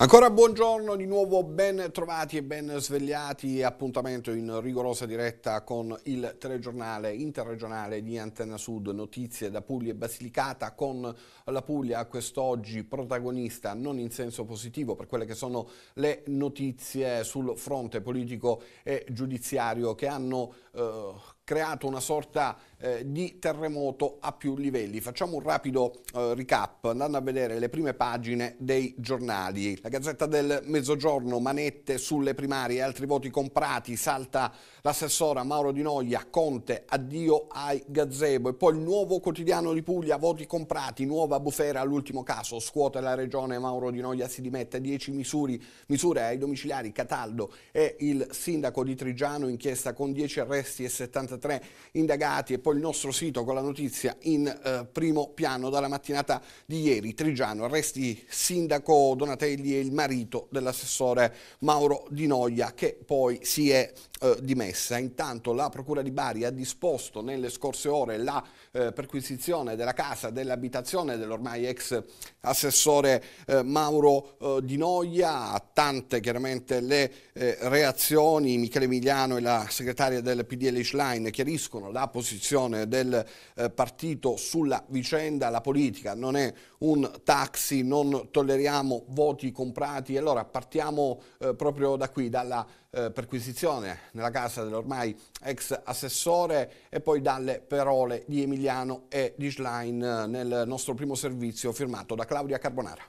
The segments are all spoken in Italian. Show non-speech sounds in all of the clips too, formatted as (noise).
Ancora buongiorno, di nuovo ben trovati e ben svegliati. Appuntamento in rigorosa diretta con il telegiornale interregionale di Antenna Sud. Notizie da Puglia e Basilicata con la Puglia quest'oggi protagonista non in senso positivo per quelle che sono le notizie sul fronte politico e giudiziario che hanno eh, creato una sorta eh, di terremoto a più livelli. Facciamo un rapido eh, recap andando a vedere le prime pagine dei giornali. La Gazzetta del Mezzogiorno, manette sulle primarie, altri voti comprati, salta l'assessora Mauro Di Noia, Conte, addio ai gazebo e poi il nuovo quotidiano di Puglia, voti comprati, nuova bufera all'ultimo caso, scuote la regione, Mauro Di Noia si dimette, 10 misure, misure ai domiciliari, Cataldo e il sindaco di Trigiano, inchiesta con 10 arresti e 73 indagati e poi purtroppo il nostro sito con la notizia in eh, primo piano dalla mattinata di ieri. Trigiano, arresti sindaco Donatelli e il marito dell'assessore Mauro Di Noia che poi si è eh, dimessa. Intanto la Procura di Bari ha disposto nelle scorse ore la eh, perquisizione della casa, dell'abitazione dell'ormai ex assessore eh, Mauro eh, Di Noia. Tante chiaramente le eh, reazioni. Michele Emiliano e la segretaria del PDL Schlein chiariscono la posizione posizione del eh, partito sulla vicenda, la politica non è un taxi, non tolleriamo voti comprati, allora partiamo eh, proprio da qui, dalla eh, perquisizione nella casa dell'ormai ex assessore e poi dalle parole di Emiliano e di Schlein eh, nel nostro primo servizio firmato da Claudia Carbonara.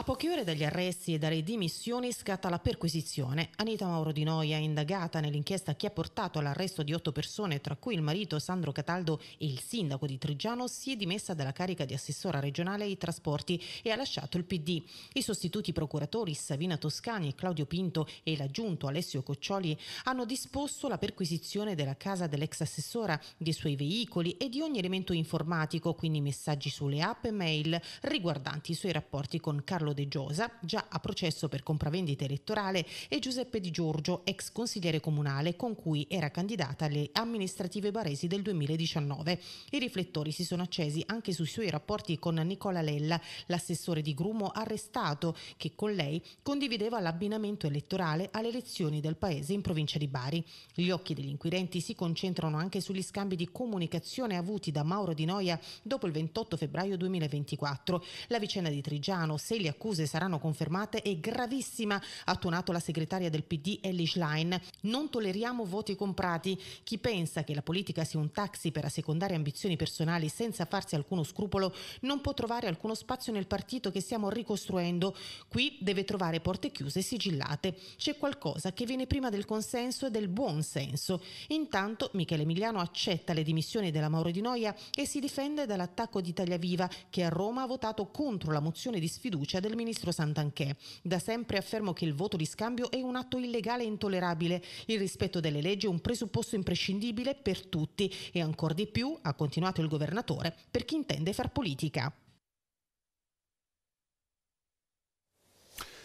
A poche ore dagli arresti e dalle dimissioni scatta la perquisizione. Anita Mauro Di Noia indagata nell'inchiesta che ha portato all'arresto di otto persone, tra cui il marito Sandro Cataldo e il sindaco di Trigiano, si è dimessa dalla carica di assessora regionale ai trasporti e ha lasciato il PD. I sostituti procuratori Savina Toscani e Claudio Pinto e l'aggiunto Alessio Coccioli hanno disposto la perquisizione della casa dell'ex assessora, dei suoi veicoli e di ogni elemento informatico, quindi messaggi sulle app e mail riguardanti i suoi rapporti con Carlo Paolo De Giosa, già a processo per compravendita elettorale, e Giuseppe Di Giorgio, ex consigliere comunale con cui era candidata alle amministrative baresi del 2019. I riflettori si sono accesi anche sui suoi rapporti con Nicola Lella, l'assessore di Grumo arrestato, che con lei condivideva l'abbinamento elettorale alle elezioni del paese in provincia di Bari. Gli occhi degli inquirenti si concentrano anche sugli scambi di comunicazione avuti da Mauro Di Noia dopo il 28 febbraio 2024, la vicenda di Trigiano, se li accusi accuse saranno confermate è gravissima, ha tuonato la segretaria del PD Ellie Schlein. Non tolleriamo voti comprati. Chi pensa che la politica sia un taxi per assecondare ambizioni personali senza farsi alcuno scrupolo non può trovare alcuno spazio nel partito che stiamo ricostruendo. Qui deve trovare porte chiuse e sigillate. C'è qualcosa che viene prima del consenso e del buon senso. Intanto Michele Emiliano accetta le dimissioni della Mauro Di Noia e si difende dall'attacco di Tagliaviva che a Roma ha votato contro la mozione di sfiducia politica del ministro Santanchè. Da sempre affermo che il voto di scambio è un atto illegale e intollerabile. Il rispetto delle leggi è un presupposto imprescindibile per tutti e ancor di più, ha continuato il governatore, per chi intende far politica.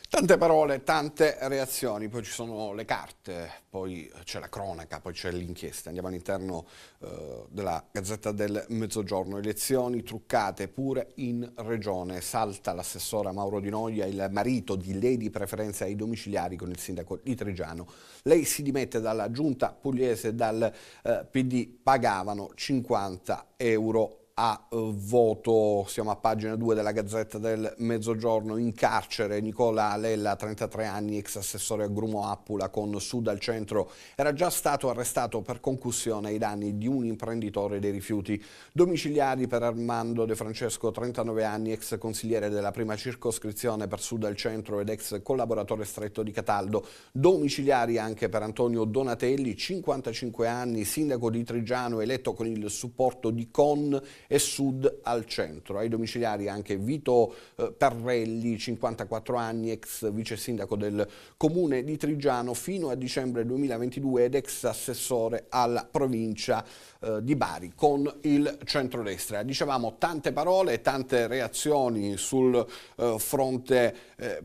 Tante parole, tante reazioni, poi ci sono le carte, poi c'è la cronaca, poi c'è l'inchiesta. Andiamo all'interno eh, della Gazzetta del Mezzogiorno. Elezioni truccate pure in regione. Salta l'assessora Mauro Di Noia, il marito di lei di preferenza ai domiciliari con il sindaco di Trigiano. Lei si dimette dalla giunta pugliese dal eh, PD, pagavano 50 euro a eh, voto, siamo a pagina 2 della Gazzetta del Mezzogiorno, in carcere Nicola Lella, 33 anni, ex assessore a Grumo Appula con Sud al centro, era già stato arrestato per concussione ai danni di un imprenditore dei rifiuti. Domiciliari per Armando De Francesco, 39 anni, ex consigliere della prima circoscrizione per Sud al centro ed ex collaboratore stretto di Cataldo. Domiciliari anche per Antonio Donatelli, 55 anni, sindaco di Trigiano, eletto con il supporto di CON e sud al centro. Ai domiciliari anche Vito eh, Perrelli, 54 anni, ex vice sindaco del comune di Trigiano fino a dicembre 2022 ed ex assessore alla provincia eh, di Bari con il centrodestra. Dicevamo tante parole, tante reazioni sul eh, fronte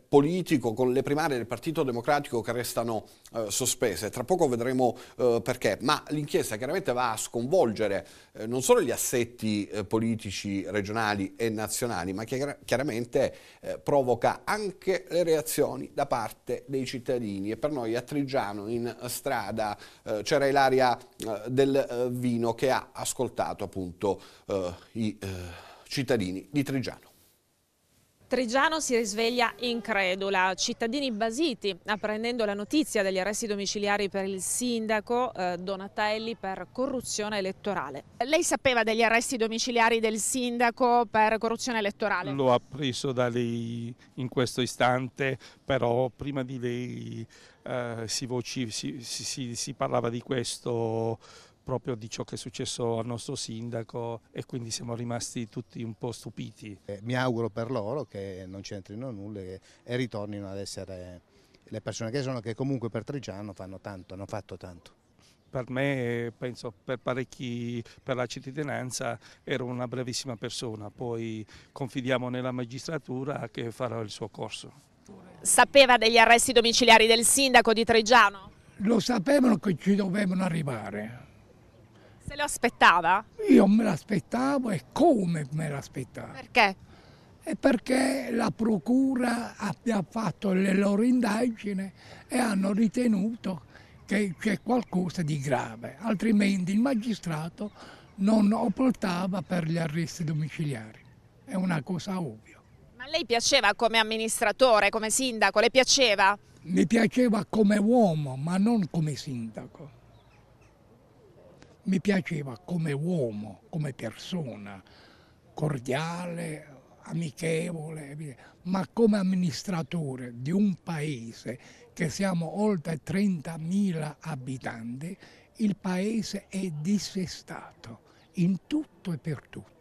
politico con le primarie del Partito Democratico che restano sospese. Tra poco vedremo perché, ma l'inchiesta chiaramente va a sconvolgere non solo gli assetti eh, politici regionali e nazionali, ma che chiaramente eh, provoca anche le reazioni da parte dei cittadini. E per noi a Trigiano in strada eh, c'era Ilaria del Vino che ha ascoltato appunto i cittadini di Trigiano. Trigiano si risveglia incredula, cittadini basiti apprendendo la notizia degli arresti domiciliari per il sindaco eh, Donatelli per corruzione elettorale. Lei sapeva degli arresti domiciliari del sindaco per corruzione elettorale? L'ho appreso da lei in questo istante, però prima di lei eh, si, voci, si, si, si parlava di questo proprio di ciò che è successo al nostro sindaco e quindi siamo rimasti tutti un po' stupiti. Eh, mi auguro per loro che non c'entrino nulla e ritornino ad essere le persone che sono, che comunque per Trigiano fanno tanto, hanno fatto tanto per me, penso per parecchi, per la cittadinanza, ero una bravissima persona. Poi confidiamo nella magistratura che farà il suo corso. Sapeva degli arresti domiciliari del sindaco di Tregiano? Lo sapevano che ci dovevano arrivare. Se lo aspettava? Io me l'aspettavo e come me l'aspettavo. Perché? E perché la procura abbia fatto le loro indagini e hanno ritenuto che c'è qualcosa di grave, altrimenti il magistrato non optava per gli arresti domiciliari. È una cosa ovvia. Ma lei piaceva come amministratore, come sindaco? Le piaceva? Mi piaceva come uomo, ma non come sindaco mi piaceva come uomo, come persona, cordiale, amichevole, ma come amministratore di un paese che siamo oltre 30.000 abitanti, il paese è dissestato in tutto e per tutto.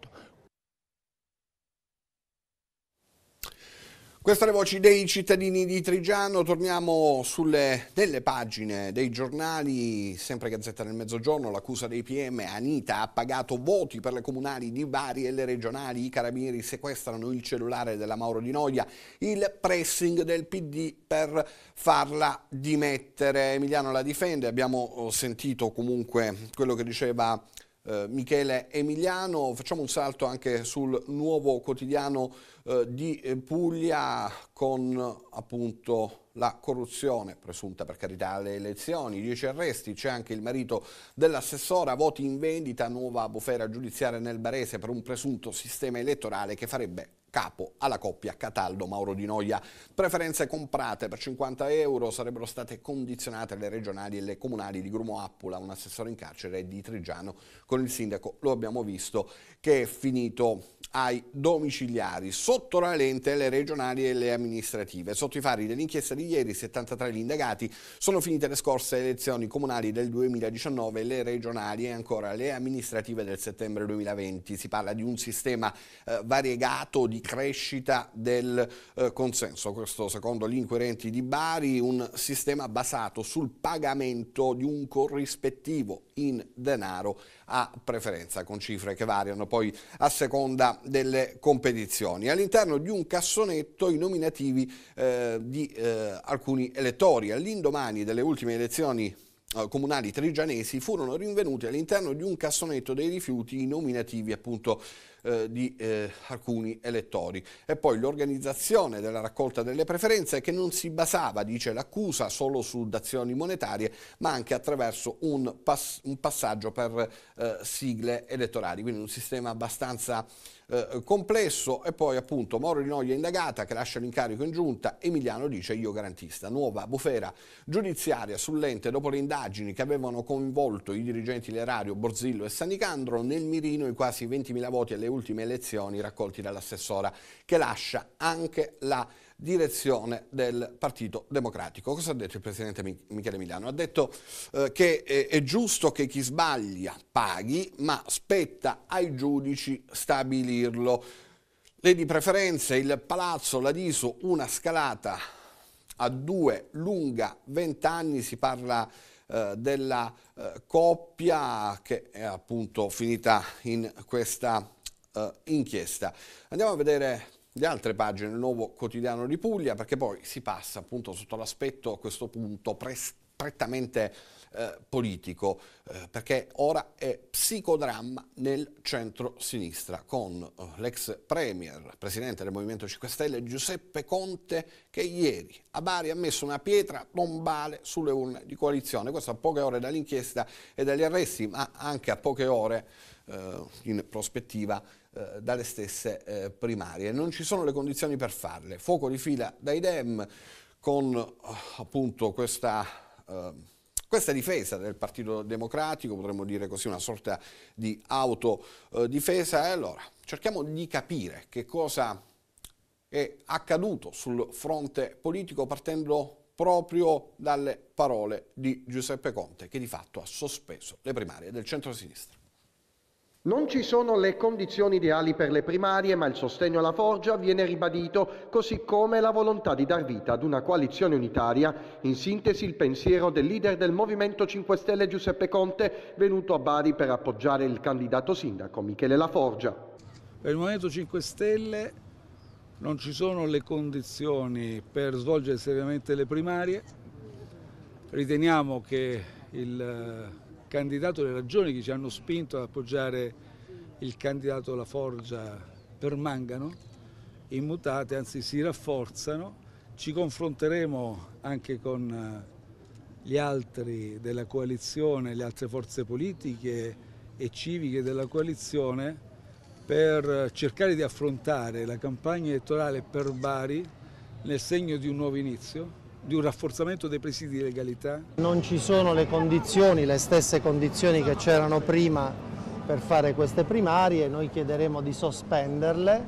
Queste le voci dei cittadini di Trigiano, torniamo sulle, delle pagine dei giornali, sempre Gazzetta nel Mezzogiorno, l'accusa dei PM, Anita ha pagato voti per le comunali di Bari e le regionali, i carabinieri sequestrano il cellulare della Mauro Di Noia, il pressing del PD per farla dimettere. Emiliano la difende, abbiamo oh, sentito comunque quello che diceva eh, Michele Emiliano. Facciamo un salto anche sul nuovo quotidiano eh, di eh, Puglia con appunto la corruzione presunta per carità alle elezioni, 10 arresti, c'è anche il marito dell'assessora, voti in vendita, nuova bufera giudiziaria nel Barese per un presunto sistema elettorale che farebbe capo alla coppia Cataldo-Mauro Di Noia. Preferenze comprate per 50 euro sarebbero state condizionate alle regionali e alle comunali di Grumo Appula, un assessore in carcere di Trigiano. Con il sindaco lo abbiamo visto che è finito ai domiciliari, sotto la lente le regionali e le amministrative. Sotto i fari dell'inchiesta di ieri, 73 gli indagati, sono finite le scorse elezioni comunali del 2019, le regionali e ancora le amministrative del settembre 2020. Si parla di un sistema eh, variegato di crescita del eh, consenso. Questo secondo gli inquirenti di Bari, un sistema basato sul pagamento di un corrispettivo in denaro a preferenza, con cifre che variano poi a seconda delle competizioni. All'interno di un cassonetto i nominativi eh, di eh, alcuni elettori. All'indomani delle ultime elezioni eh, comunali trigianesi furono rinvenuti all'interno di un cassonetto dei rifiuti i nominativi appunto eh, di eh, alcuni elettori. E poi l'organizzazione della raccolta delle preferenze che non si basava, dice l'accusa, solo su dazioni monetarie, ma anche attraverso un, pass un passaggio per eh, sigle elettorali, quindi un sistema abbastanza eh, complesso e poi appunto Moro di Noia indagata che lascia l'incarico in giunta, Emiliano dice io garantista, nuova bufera giudiziaria sull'ente dopo le indagini che avevano coinvolto i dirigenti Lerario, Borzillo e Sanicandro nel mirino i quasi 20.000 voti alle ultime elezioni raccolti dall'assessora che lascia anche la direzione del Partito Democratico. Cosa ha detto il Presidente Michele Milano? Ha detto eh, che è, è giusto che chi sbaglia paghi, ma spetta ai giudici stabilirlo. Le di preferenza il Palazzo la Ladiso, una scalata a due lunga vent'anni, si parla eh, della eh, coppia che è appunto finita in questa eh, inchiesta. Andiamo a vedere le altre pagine, del nuovo quotidiano di Puglia, perché poi si passa appunto sotto l'aspetto a questo punto prettamente eh, politico, eh, perché ora è psicodramma nel centro-sinistra con eh, l'ex premier, presidente del Movimento 5 Stelle Giuseppe Conte che ieri a Bari ha messo una pietra tombale sulle urne di coalizione, questo a poche ore dall'inchiesta e dagli arresti, ma anche a poche ore eh, in prospettiva eh, dalle stesse eh, primarie. Non ci sono le condizioni per farle. Fuoco di fila dai Dem con oh, appunto questa... Eh, questa difesa del Partito Democratico, potremmo dire così, una sorta di autodifesa. Eh, e allora cerchiamo di capire che cosa è accaduto sul fronte politico partendo proprio dalle parole di Giuseppe Conte, che di fatto ha sospeso le primarie del centro-sinistra. Non ci sono le condizioni ideali per le primarie, ma il sostegno alla Forgia viene ribadito, così come la volontà di dar vita ad una coalizione unitaria, in sintesi il pensiero del leader del Movimento 5 Stelle Giuseppe Conte, venuto a Bari per appoggiare il candidato sindaco Michele La Forgia. Per il Movimento 5 Stelle non ci sono le condizioni per svolgere seriamente le primarie. Riteniamo che il candidato le ragioni che ci hanno spinto ad appoggiare il candidato La Forgia permangano immutate, anzi si rafforzano. Ci confronteremo anche con eh, gli altri della coalizione, le altre forze politiche e civiche della coalizione per eh, cercare di affrontare la campagna elettorale per Bari nel segno di un nuovo inizio di un rafforzamento dei presidi di legalità? Non ci sono le condizioni, le stesse condizioni che c'erano prima per fare queste primarie, noi chiederemo di sospenderle,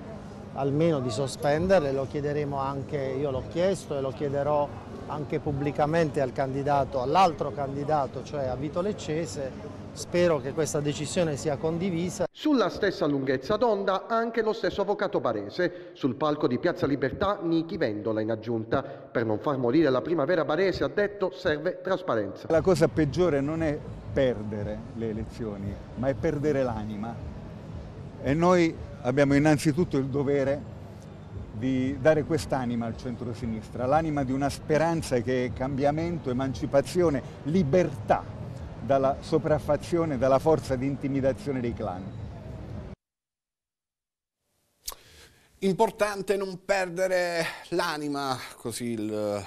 almeno di sospenderle, lo chiederemo anche, io l'ho chiesto e lo chiederò anche pubblicamente al candidato, all'altro candidato, cioè a Vito Leccese, Spero che questa decisione sia condivisa. Sulla stessa lunghezza d'onda anche lo stesso avvocato barese, sul palco di Piazza Libertà Nichi Vendola in aggiunta. Per non far morire la primavera barese, ha detto, serve trasparenza. La cosa peggiore non è perdere le elezioni, ma è perdere l'anima. E noi abbiamo innanzitutto il dovere di dare quest'anima al centro-sinistra, l'anima di una speranza che è cambiamento, emancipazione, libertà dalla sopraffazione, dalla forza di intimidazione dei clan. Importante non perdere l'anima, così eh,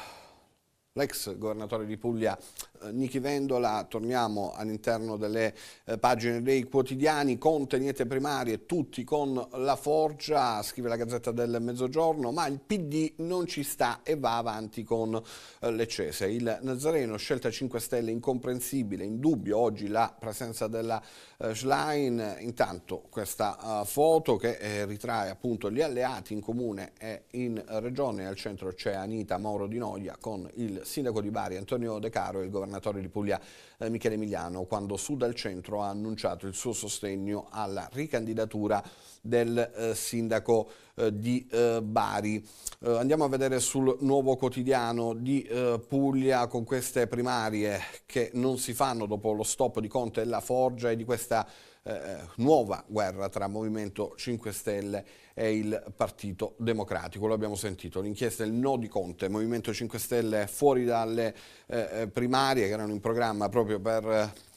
l'ex governatore di Puglia eh, Niki Vendola, torniamo all'interno delle eh, pagine dei quotidiani, con niente primarie, tutti con la forgia, scrive la Gazzetta del Mezzogiorno, ma il PD non ci sta e va avanti con eh, le cese. Il Nazareno, scelta 5 Stelle incomprensibile, in dubbio oggi la presenza della eh, Schlein, intanto questa uh, foto che eh, ritrae appunto gli alleati in comune e in regione, al centro c'è Anita Moro Di Noia con il sindaco di Bari Antonio De Caro e il governatore governatore di Puglia eh, Michele Emiliano quando su dal centro ha annunciato il suo sostegno alla ricandidatura del eh, sindaco eh, di eh, Bari. Eh, andiamo a vedere sul nuovo quotidiano di eh, Puglia con queste primarie che non si fanno dopo lo stop di Conte e la Forgia e di questa nuova guerra tra Movimento 5 Stelle e è il Partito Democratico. Lo abbiamo sentito, l'inchiesta è il no di Conte, Movimento 5 Stelle fuori dalle eh, eh, primarie che erano in programma proprio per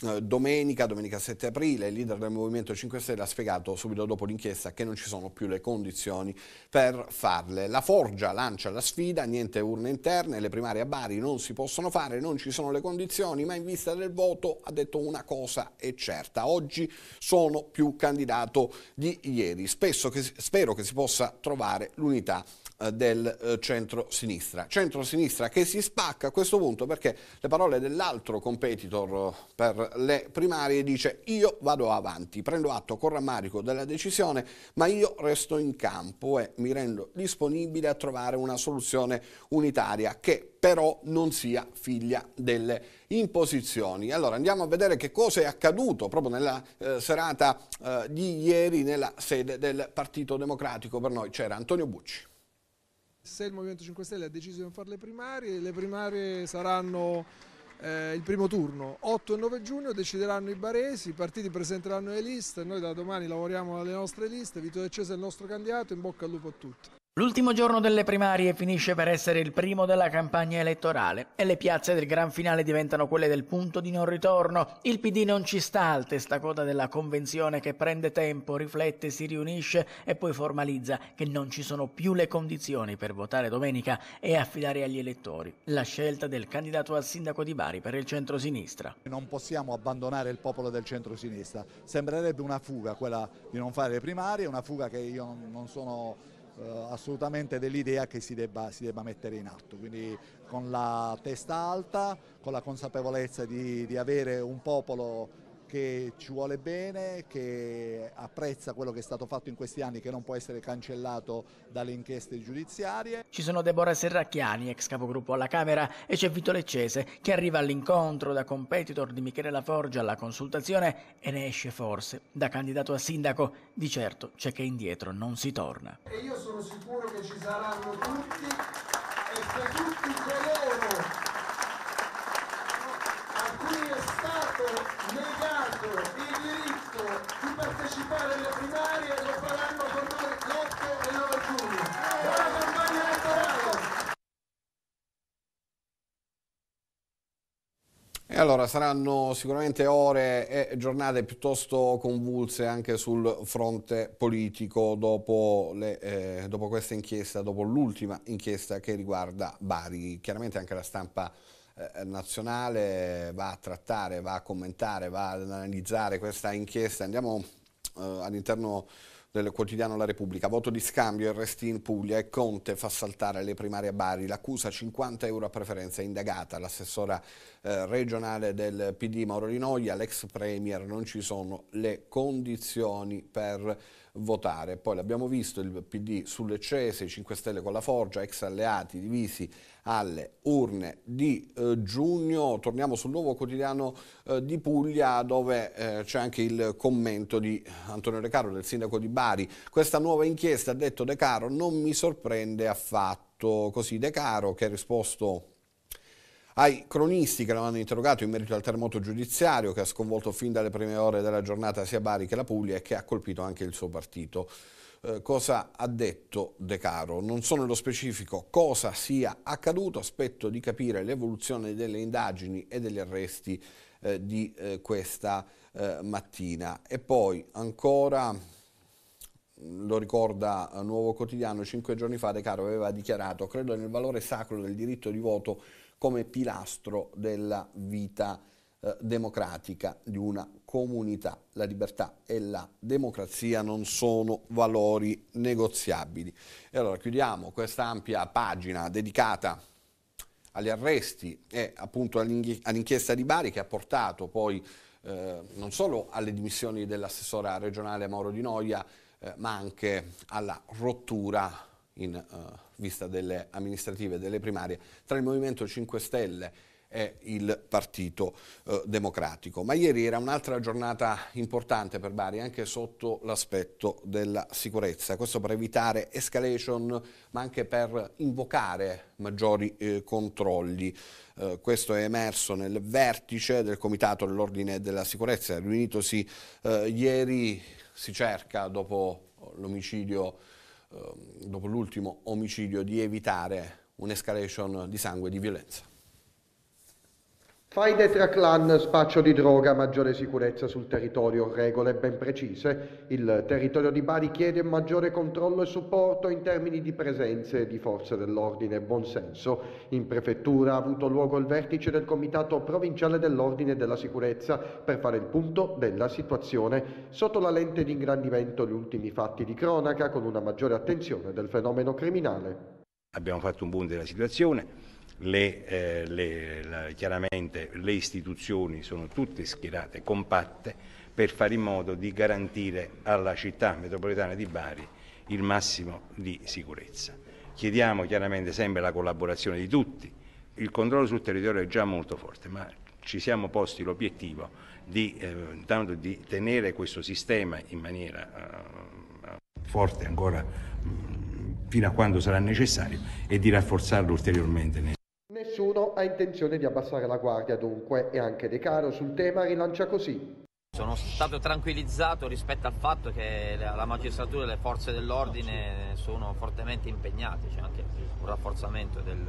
eh, domenica, domenica 7 aprile. Il leader del Movimento 5 Stelle ha spiegato subito dopo l'inchiesta che non ci sono più le condizioni per farle. La Forgia lancia la sfida, niente urne interne, le primarie a Bari non si possono fare, non ci sono le condizioni, ma in vista del voto ha detto una cosa è certa, oggi sono più candidato di ieri. Spesso che, spero spero che si possa trovare l'unità eh, del eh, centro-sinistra. Centro-sinistra che si spacca a questo punto perché le parole dell'altro competitor eh, per le primarie dice io vado avanti, prendo atto con rammarico della decisione ma io resto in campo e mi rendo disponibile a trovare una soluzione unitaria che però non sia figlia delle imposizioni. Allora andiamo a vedere che cosa è accaduto proprio nella eh, serata eh, di ieri nella sede del Partito Democratico. Per noi c'era Antonio Bucci se il Movimento 5 Stelle ha deciso di non fare le primarie, le primarie saranno eh, il primo turno. 8 e 9 giugno decideranno i baresi, i partiti presenteranno le liste, noi da domani lavoriamo alle nostre liste, Vito De Cese è il nostro candidato, in bocca al lupo a tutti. L'ultimo giorno delle primarie finisce per essere il primo della campagna elettorale e le piazze del gran finale diventano quelle del punto di non ritorno. Il PD non ci sta al testacoda della convenzione che prende tempo, riflette, si riunisce e poi formalizza che non ci sono più le condizioni per votare domenica e affidare agli elettori la scelta del candidato al sindaco di Bari per il centrosinistra. Non possiamo abbandonare il popolo del centrosinistra. Sembrerebbe una fuga quella di non fare le primarie, una fuga che io non sono eh, assolutamente dell'idea che si debba, si debba, mettere in atto, quindi con la testa alta, con la consapevolezza di, di avere un popolo che ci vuole bene, che apprezza quello che è stato fatto in questi anni, che non può essere cancellato dalle inchieste giudiziarie. Ci sono Deborah Serracchiani, ex capogruppo alla Camera, e c'è Vito Leccese, che arriva all'incontro da competitor di Michele Forgia alla consultazione e ne esce forse da candidato a sindaco. Di certo c'è che indietro non si torna. E io sono sicuro che ci saranno tutti e che tutti coloro partecipare alle primarie lo faranno con noi l'8 e 9 giugno. Buona campagna elettorale! E allora saranno sicuramente ore e giornate piuttosto convulse anche sul fronte politico dopo, le, eh, dopo questa inchiesta, dopo l'ultima inchiesta che riguarda Bari. Chiaramente anche la stampa eh, nazionale va a trattare, va a commentare, va ad analizzare questa inchiesta. Andiamo eh, all'interno del quotidiano La Repubblica. Voto di scambio, RST in Puglia e Conte fa saltare le primarie a Bari. L'accusa 50 euro a preferenza è indagata. L'assessora eh, regionale del PD Mauro Rinoia, l'ex Premier, non ci sono le condizioni per votare. Poi l'abbiamo visto, il PD sulle cese, 5 Stelle con la Forgia, ex alleati divisi alle urne di eh, giugno. Torniamo sul nuovo quotidiano eh, di Puglia dove eh, c'è anche il commento di Antonio De Caro, del sindaco di Bari. Questa nuova inchiesta, ha detto De Caro, non mi sorprende affatto. Così De Caro che ha risposto ai cronisti che l'hanno interrogato in merito al terremoto giudiziario che ha sconvolto fin dalle prime ore della giornata sia Bari che la Puglia e che ha colpito anche il suo partito. Eh, cosa ha detto De Caro. Non so nello specifico cosa sia accaduto, aspetto di capire l'evoluzione delle indagini e degli arresti eh, di eh, questa eh, mattina. E poi ancora, mm, lo ricorda eh, Nuovo Quotidiano, cinque giorni fa De Caro aveva dichiarato, credo nel valore sacro del diritto di voto come pilastro della vita eh, democratica di una comunità. La libertà e la democrazia non sono valori negoziabili. E allora chiudiamo questa ampia pagina dedicata agli arresti e appunto all'inchiesta di Bari che ha portato poi eh, non solo alle dimissioni dell'assessora regionale Mauro Di Noia, eh, ma anche alla rottura in eh, vista delle amministrative e delle primarie tra il Movimento 5 Stelle è il Partito eh, Democratico. Ma ieri era un'altra giornata importante per Bari, anche sotto l'aspetto della sicurezza. Questo per evitare escalation, ma anche per invocare maggiori eh, controlli. Eh, questo è emerso nel vertice del Comitato dell'Ordine della Sicurezza, riunitosi eh, ieri, si cerca dopo l'omicidio ehm, dopo l'ultimo omicidio di evitare un'escalation di sangue e di violenza. Fai tra clan, spaccio di droga, maggiore sicurezza sul territorio, regole ben precise. Il territorio di Bari chiede maggiore controllo e supporto in termini di presenze di forze dell'ordine e buonsenso. In prefettura ha avuto luogo il vertice del Comitato Provinciale dell'Ordine e della Sicurezza per fare il punto della situazione. Sotto la lente di ingrandimento gli ultimi fatti di cronaca con una maggiore attenzione del fenomeno criminale. Abbiamo fatto un punto della situazione le, eh, le, la, chiaramente le istituzioni sono tutte schierate, compatte, per fare in modo di garantire alla città metropolitana di Bari il massimo di sicurezza. Chiediamo chiaramente sempre la collaborazione di tutti, il controllo sul territorio è già molto forte, ma ci siamo posti l'obiettivo di, eh, di, tenere questo sistema in maniera eh, forte ancora mm, fino a quando sarà necessario e di rafforzarlo ulteriormente. Nessuno ha intenzione di abbassare la guardia dunque e anche De Caro sul tema rilancia così. Sono stato tranquillizzato rispetto al fatto che la magistratura e le forze dell'ordine sono fortemente impegnate, c'è anche un rafforzamento del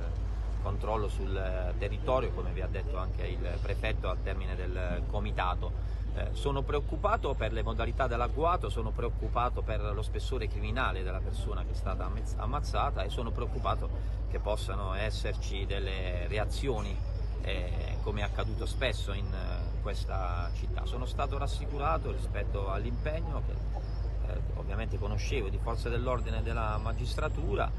controllo sul eh, territorio, come vi ha detto anche il prefetto al termine del eh, comitato. Eh, sono preoccupato per le modalità dell'agguato, sono preoccupato per lo spessore criminale della persona che è stata ammazzata e sono preoccupato che possano esserci delle reazioni eh, come è accaduto spesso in eh, questa città. Sono stato rassicurato rispetto all'impegno che eh, ovviamente conoscevo di forze dell'ordine e della magistratura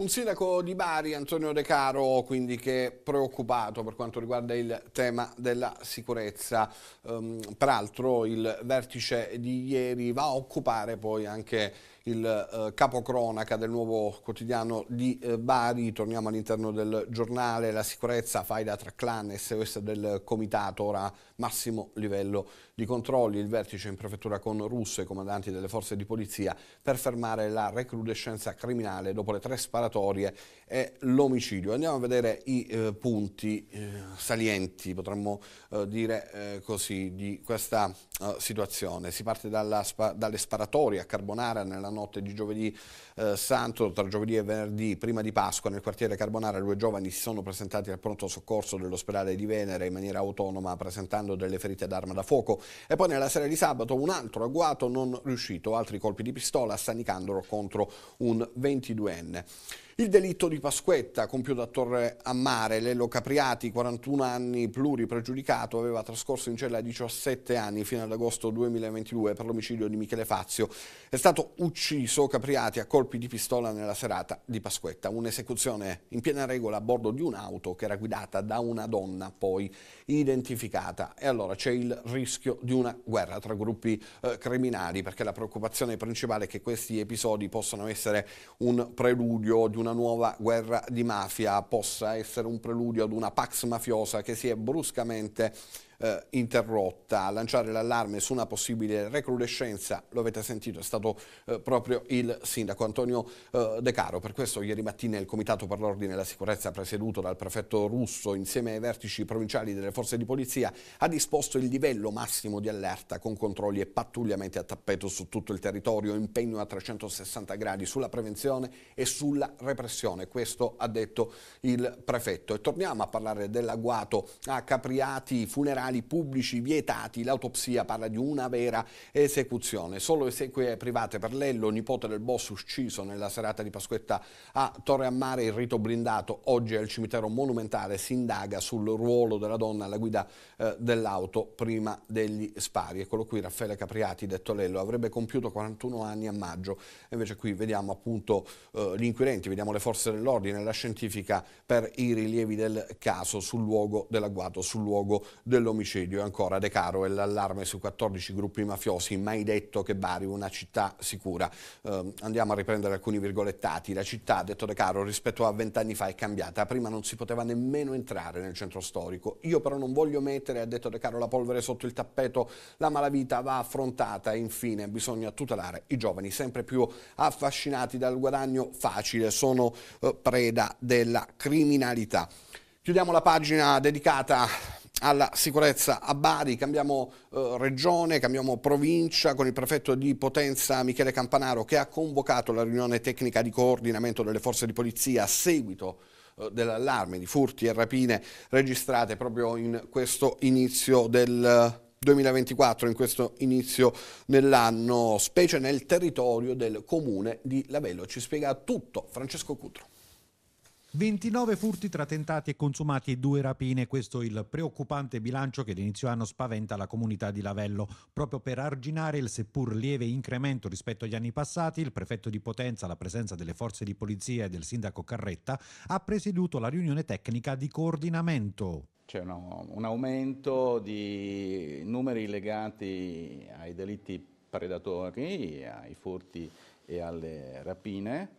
un sindaco di Bari, Antonio De Caro, quindi che è preoccupato per quanto riguarda il tema della sicurezza. Um, peraltro il vertice di ieri va a occupare poi anche il eh, capocronaca del nuovo quotidiano di eh, Bari, torniamo all'interno del giornale, la sicurezza fai da tra clan e SOS del comitato, ora massimo livello di controlli, il vertice in prefettura con Russo e comandanti delle forze di polizia per fermare la recrudescenza criminale dopo le tre sparatorie e l'omicidio. Andiamo a vedere i eh, punti eh, salienti, potremmo eh, dire eh, così, di questa eh, situazione. Si parte dalla, dalle sparatorie a Carbonara nella notte di giovedì eh, Santo tra giovedì e venerdì, prima di Pasqua, nel quartiere Carbonara, due giovani si sono presentati al pronto soccorso dell'ospedale di Venere in maniera autonoma presentando delle ferite d'arma da fuoco. E poi nella sera di sabato un altro agguato non riuscito, altri colpi di pistola stanicandolo contro un 22enne. Il delitto di Pasquetta, compiuto a Torre a Mare, Lello Capriati, 41 anni, pluripregiudicato, aveva trascorso in cella 17 anni fino ad agosto 2022 per l'omicidio di Michele Fazio. È stato ucciso Capriati a colpo colpi di pistola nella serata di Pasquetta, un'esecuzione in piena regola a bordo di un'auto che era guidata da una donna poi identificata. E allora c'è il rischio di una guerra tra gruppi eh, criminali, perché la preoccupazione principale è che questi episodi possano essere un preludio di una nuova guerra di mafia, possa essere un preludio ad una pax mafiosa che si è bruscamente eh, interrotta. A lanciare l'allarme su una possibile recrudescenza, lo avete sentito, è stato eh, proprio il sindaco Antonio eh, De Caro. Per questo ieri mattina il Comitato per l'Ordine e la Sicurezza, presieduto dal prefetto russo insieme ai vertici provinciali delle forze di polizia, ha disposto il livello massimo di allerta con controlli e pattugliamenti a tappeto su tutto il territorio, impegno a 360 gradi sulla prevenzione e sulla repressione. Questo ha detto il prefetto. E torniamo a parlare dell'agguato a Capriati, funerali ospedali pubblici vietati, l'autopsia parla di una vera esecuzione. Solo esequie private per Lello, nipote del boss ucciso nella serata di Pasquetta a Torre Ammare, il rito blindato. Oggi al cimitero monumentale si indaga sul ruolo della donna alla guida eh, dell'auto prima degli spari. Eccolo qui Raffaele Capriati, detto Lello, avrebbe compiuto 41 anni a maggio. E Invece qui vediamo appunto eh, gli inquirenti, vediamo le forze dell'ordine, la scientifica per i rilievi del caso sul luogo dell'agguato, sul luogo dell'omicidio omicidio. Ancora De Caro e l'allarme su 14 gruppi mafiosi, mai detto che Bari una città sicura. Eh, andiamo a riprendere alcuni virgolettati. La città, ha detto De Caro, rispetto a vent'anni fa è cambiata. Prima non si poteva nemmeno entrare nel centro storico. Io però non voglio mettere, ha detto De Caro, la polvere sotto il tappeto. La malavita va affrontata e infine bisogna tutelare i giovani sempre più affascinati dal guadagno facile. Sono eh, preda della criminalità. Chiudiamo la pagina dedicata alla sicurezza a Bari, cambiamo eh, regione, cambiamo provincia con il prefetto di Potenza Michele Campanaro che ha convocato la riunione tecnica di coordinamento delle forze di polizia a seguito eh, dell'allarme di furti e rapine registrate proprio in questo inizio del 2024, eh, in questo inizio dell'anno, specie nel territorio del comune di Lavello. Ci spiega tutto Francesco Cutro. 29 furti tra tentati e consumati e due rapine, questo è il preoccupante bilancio che d'inizio anno spaventa la comunità di Lavello. Proprio per arginare il seppur lieve incremento rispetto agli anni passati, il prefetto di Potenza, alla presenza delle forze di polizia e del sindaco Carretta, ha presieduto la riunione tecnica di coordinamento. C'è un, un aumento di numeri legati ai delitti predatori, ai furti e alle rapine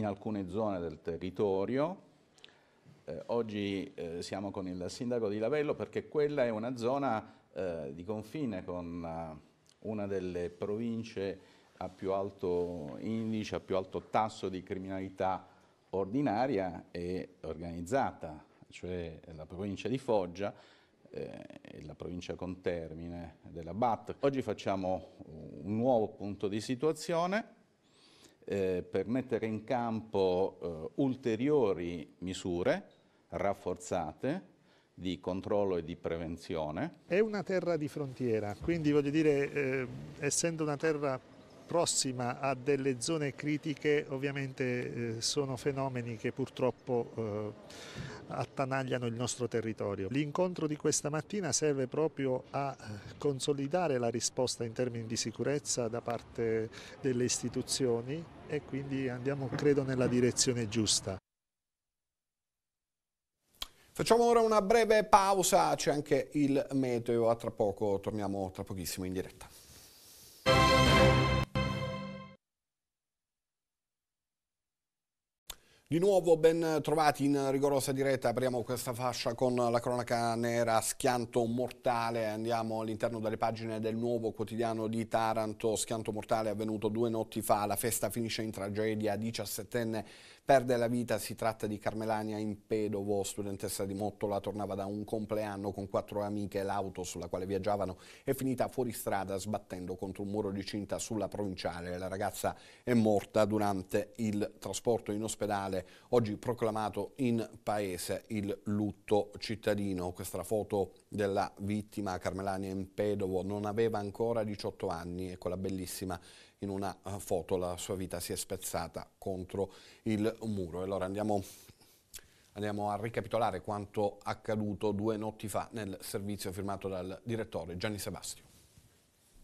in alcune zone del territorio. Eh, oggi eh, siamo con il sindaco di Lavello perché quella è una zona eh, di confine con eh, una delle province a più alto indice, a più alto tasso di criminalità ordinaria e organizzata, cioè la provincia di Foggia eh, la provincia con termine della BAT. Oggi facciamo un nuovo punto di situazione eh, per mettere in campo eh, ulteriori misure rafforzate di controllo e di prevenzione. È una terra di frontiera, quindi voglio dire, eh, essendo una terra prossima a delle zone critiche ovviamente eh, sono fenomeni che purtroppo eh, attanagliano il nostro territorio. L'incontro di questa mattina serve proprio a eh, consolidare la risposta in termini di sicurezza da parte delle istituzioni e quindi andiamo credo nella direzione giusta. Facciamo ora una breve pausa, c'è anche il meteo, a tra poco, torniamo tra pochissimo in diretta. Di nuovo ben trovati in rigorosa diretta, apriamo questa fascia con la cronaca nera Schianto Mortale, andiamo all'interno delle pagine del nuovo quotidiano di Taranto, Schianto Mortale avvenuto due notti fa, la festa finisce in tragedia, 17enne Perde la vita, si tratta di Carmelania Impedovo, studentessa di Mottola, tornava da un compleanno con quattro amiche. L'auto sulla quale viaggiavano è finita fuori strada sbattendo contro un muro di cinta sulla provinciale. La ragazza è morta durante il trasporto in ospedale. Oggi proclamato in paese il lutto cittadino. Questa foto della vittima Carmelania Impedovo non aveva ancora 18 anni, ecco la bellissima in una eh, foto la sua vita si è spezzata contro il muro. Allora andiamo Andiamo a ricapitolare quanto accaduto due notti fa nel servizio firmato dal direttore Gianni Sebastio.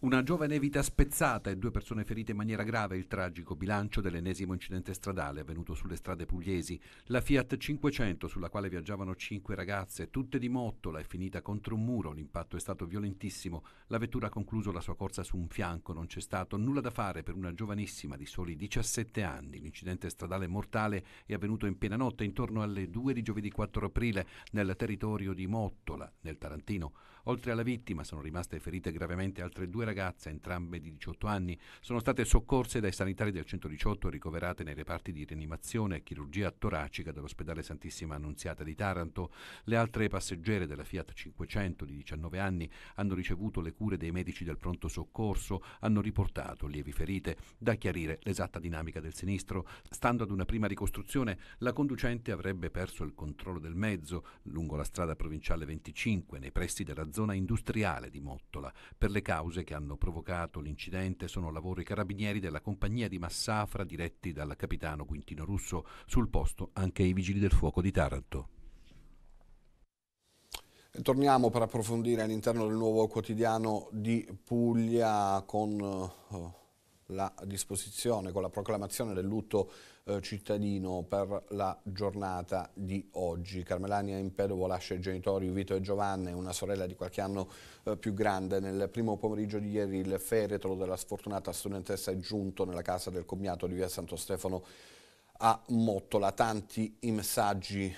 Una giovane vita spezzata e due persone ferite in maniera grave il tragico bilancio dell'ennesimo incidente stradale avvenuto sulle strade pugliesi. La Fiat 500 sulla quale viaggiavano cinque ragazze, tutte di mottola, è finita contro un muro, l'impatto è stato violentissimo, la vettura ha concluso la sua corsa su un fianco, non c'è stato nulla da fare per una giovanissima di soli 17 anni. L'incidente stradale mortale è avvenuto in piena notte intorno alle 2 di giovedì 4 aprile nel territorio di Mottola, nel Tarantino. Oltre alla vittima sono rimaste ferite gravemente altre due ragazze, entrambe di 18 anni, sono state soccorse dai sanitari del 118 e ricoverate nei reparti di rianimazione e chirurgia toracica dell'ospedale Santissima Annunziata di Taranto. Le altre passeggere della Fiat 500 di 19 anni hanno ricevuto le cure dei medici del pronto soccorso, hanno riportato lievi ferite, da chiarire l'esatta dinamica del sinistro. Stando ad una prima ricostruzione, la conducente avrebbe perso il controllo del mezzo lungo la strada provinciale 25 nei pressi della zona zona industriale di Mottola. Per le cause che hanno provocato l'incidente sono lavori carabinieri della compagnia di Massafra diretti dal capitano Quintino Russo, sul posto anche i vigili del fuoco di Taranto. Torniamo per approfondire all'interno del nuovo quotidiano di Puglia con eh, la disposizione con la proclamazione del lutto eh, cittadino per la giornata di oggi. Carmelania Impedovo lascia i genitori Vito e Giovanna e una sorella di qualche anno eh, più grande. Nel primo pomeriggio di ieri il feretro della sfortunata studentessa è giunto nella casa del commiato di via Santo Stefano a Mottola. Tanti i messaggi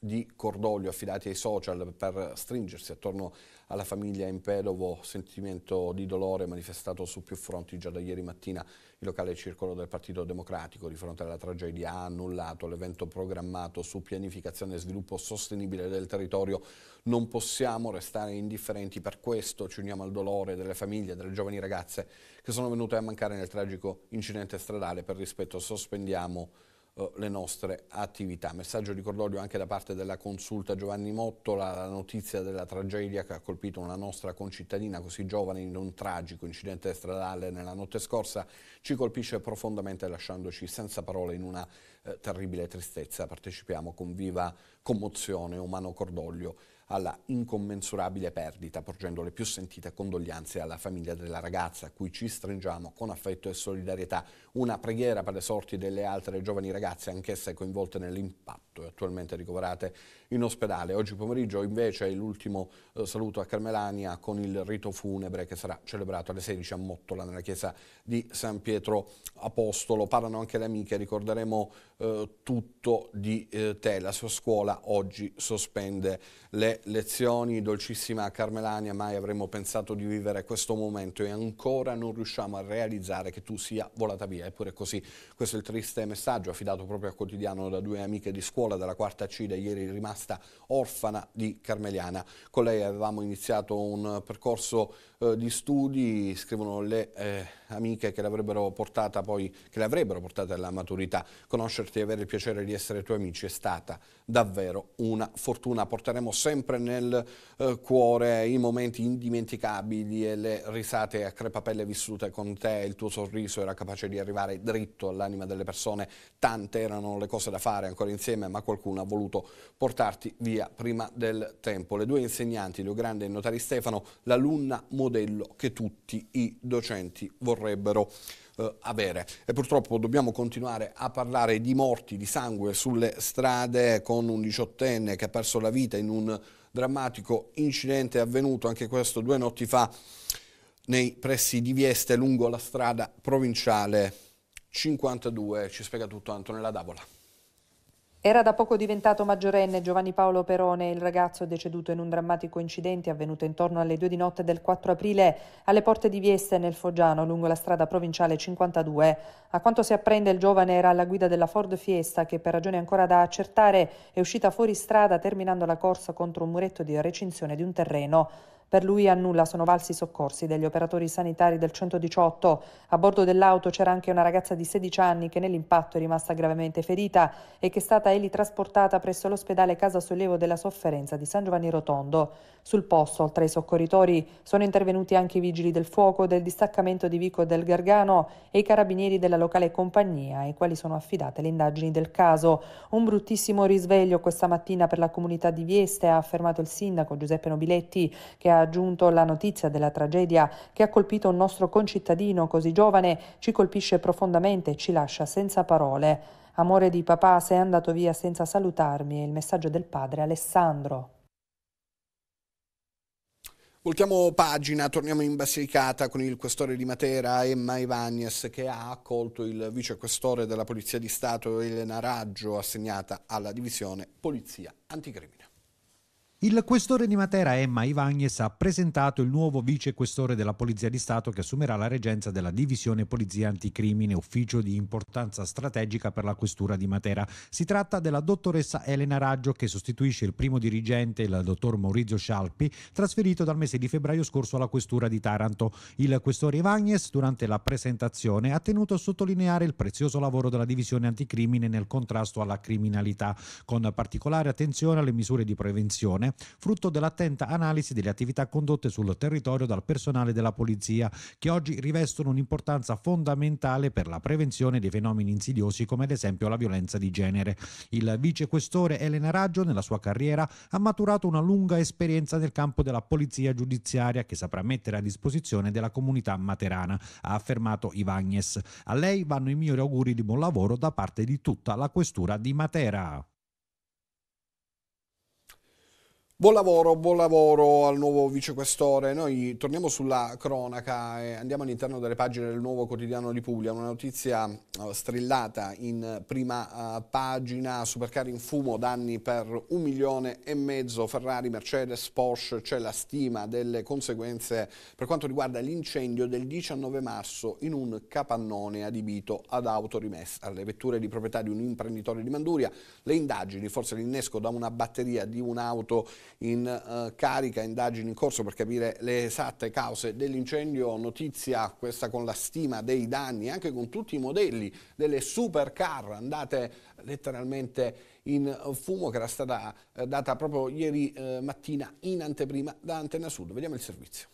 di cordoglio affidati ai social per stringersi attorno a alla famiglia in Pedovo, sentimento di dolore manifestato su più fronti già da ieri mattina. Il locale circolo del Partito Democratico di fronte alla tragedia ha annullato l'evento programmato su pianificazione e sviluppo sostenibile del territorio. Non possiamo restare indifferenti, per questo ci uniamo al dolore delle famiglie, delle giovani ragazze che sono venute a mancare nel tragico incidente stradale. Per rispetto sospendiamo eh, le nostre attività. Messaggio di cordoglio anche da parte della consulta Giovanni Mottola, la notizia della tragedia che ha colpito una nostra concittadina così giovane in un tragico incidente stradale nella notte scorsa ci colpisce profondamente lasciandoci senza parole in una eh, terribile tristezza. Partecipiamo con viva commozione, umano cordoglio alla incommensurabile perdita, porgendo le più sentite condoglianze alla famiglia della ragazza, a cui ci stringiamo con affetto e solidarietà. Una preghiera per le sorti delle altre giovani ragazze, anch'esse coinvolte nell'impatto e attualmente ricoverate in ospedale. Oggi pomeriggio invece è l'ultimo eh, saluto a Carmelania con il rito funebre che sarà celebrato alle 16 a Mottola nella chiesa di San Pietro Apostolo. Parlano anche le amiche, ricorderemo eh, tutto di eh, te. La sua scuola oggi sospende le lezioni. Dolcissima Carmelania, mai avremmo pensato di vivere questo momento e ancora non riusciamo a realizzare che tu sia volata via. Eppure è così, questo è il triste messaggio affidato proprio al quotidiano da due amiche di scuola della quarta C da ieri rimasta rimasta orfana di Carmeliana. Con lei avevamo iniziato un percorso eh, di studi, scrivono le eh, amiche che l'avrebbero portata poi, che l'avrebbero portata alla maturità. Conoscerti e avere il piacere di essere tuoi amici è stata davvero una fortuna. Porteremo sempre nel eh, cuore i momenti indimenticabili e le risate a crepapelle vissute con te. Il tuo sorriso era capace di arrivare dritto all'anima delle persone. Tante erano le cose da fare ancora insieme, ma qualcuno ha voluto portarti via prima del tempo. Le due insegnanti, Leo Grande e Notari Stefano, l'alunna moderna modello che tutti i docenti vorrebbero eh, avere. E purtroppo dobbiamo continuare a parlare di morti, di sangue sulle strade con un diciottenne che ha perso la vita in un drammatico incidente avvenuto anche questo due notti fa nei pressi di Vieste lungo la strada provinciale 52. Ci spiega tutto Antonella Davola. Era da poco diventato maggiorenne Giovanni Paolo Perone, il ragazzo deceduto in un drammatico incidente avvenuto intorno alle due di notte del 4 aprile alle porte di Vieste nel Foggiano lungo la strada provinciale 52. A quanto si apprende il giovane era alla guida della Ford Fiesta che per ragioni ancora da accertare è uscita fuori strada terminando la corsa contro un muretto di recinzione di un terreno. Per lui a nulla sono valsi i soccorsi degli operatori sanitari del 118. A bordo dell'auto c'era anche una ragazza di 16 anni che nell'impatto è rimasta gravemente ferita e che è stata eli trasportata presso l'ospedale Casa Sollevo della Sofferenza di San Giovanni Rotondo. Sul posto, oltre ai soccorritori, sono intervenuti anche i vigili del fuoco del distaccamento di Vico del Gargano e i carabinieri della locale compagnia, ai quali sono affidate le indagini del caso. Un bruttissimo risveglio questa mattina per la comunità di Vieste, ha affermato il sindaco Giuseppe Nobiletti, che ha ha aggiunto la notizia della tragedia che ha colpito un nostro concittadino così giovane ci colpisce profondamente e ci lascia senza parole. Amore di papà, sei andato via senza salutarmi è il messaggio del padre Alessandro. Voltiamo pagina, torniamo in Basilicata con il questore di Matera Emma Ivagnes che ha accolto il vicequestore della Polizia di Stato Elena Raggio assegnata alla divisione Polizia Anticrimine. Il questore di Matera Emma Ivagnes ha presentato il nuovo vicequestore della Polizia di Stato che assumerà la reggenza della divisione Polizia Anticrimine, ufficio di importanza strategica per la questura di Matera. Si tratta della dottoressa Elena Raggio che sostituisce il primo dirigente, il dottor Maurizio Scialpi, trasferito dal mese di febbraio scorso alla questura di Taranto. Il questore Ivagnes durante la presentazione ha tenuto a sottolineare il prezioso lavoro della divisione anticrimine nel contrasto alla criminalità, con particolare attenzione alle misure di prevenzione frutto dell'attenta analisi delle attività condotte sul territorio dal personale della polizia, che oggi rivestono un'importanza fondamentale per la prevenzione dei fenomeni insidiosi come ad esempio la violenza di genere. Il vicequestore Elena Raggio nella sua carriera ha maturato una lunga esperienza nel campo della polizia giudiziaria che saprà mettere a disposizione della comunità materana, ha affermato Ivagnes. A lei vanno i migliori auguri di buon lavoro da parte di tutta la questura di Matera. Buon lavoro, buon lavoro al nuovo vicequestore. Noi torniamo sulla cronaca e andiamo all'interno delle pagine del nuovo quotidiano di Puglia. Una notizia eh, strillata in prima eh, pagina, supercar in fumo, danni per un milione e mezzo, Ferrari, Mercedes, Porsche, c'è la stima delle conseguenze per quanto riguarda l'incendio del 19 marzo in un capannone adibito ad auto rimessa. Le vetture di proprietà di un imprenditore di Manduria, le indagini, forse l'innesco da una batteria di un'auto in uh, carica, indagini in corso per capire le esatte cause dell'incendio, notizia questa con la stima dei danni, anche con tutti i modelli delle supercar andate letteralmente in fumo che era stata uh, data proprio ieri uh, mattina in anteprima da Antena Sud. Vediamo il servizio.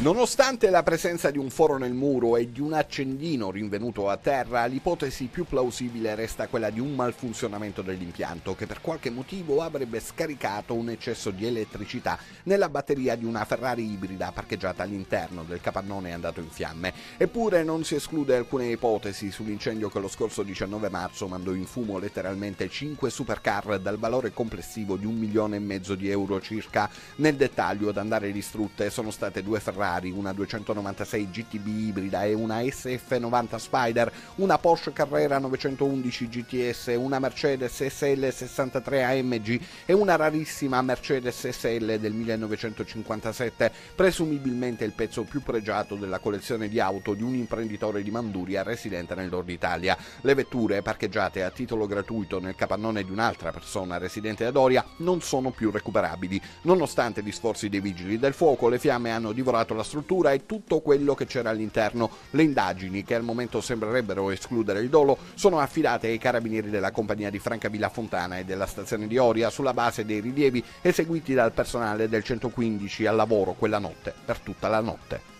Nonostante la presenza di un foro nel muro e di un accendino rinvenuto a terra, l'ipotesi più plausibile resta quella di un malfunzionamento dell'impianto che per qualche motivo avrebbe scaricato un eccesso di elettricità nella batteria di una Ferrari ibrida parcheggiata all'interno del capannone andato in fiamme. Eppure non si esclude alcune ipotesi sull'incendio che lo scorso 19 marzo mandò in fumo letteralmente 5 supercar dal valore complessivo di un milione e mezzo di euro circa. Nel dettaglio ad andare distrutte sono state due Ferrari Ferrari, una 296 GTB ibrida e una SF90 Spider, una Porsche Carrera 911 GTS, una Mercedes SL 63 AMG e una rarissima Mercedes SL del 1957, presumibilmente il pezzo più pregiato della collezione di auto di un imprenditore di Manduria residente nel nord Italia. Le vetture parcheggiate a titolo gratuito nel capannone di un'altra persona residente ad Doria non sono più recuperabili. Nonostante gli sforzi dei vigili del fuoco, le fiamme hanno divorato la la struttura e tutto quello che c'era all'interno. Le indagini, che al momento sembrerebbero escludere il dolo, sono affidate ai carabinieri della compagnia di Francavilla Fontana e della stazione di Oria sulla base dei rilievi eseguiti dal personale del 115 al lavoro quella notte, per tutta la notte.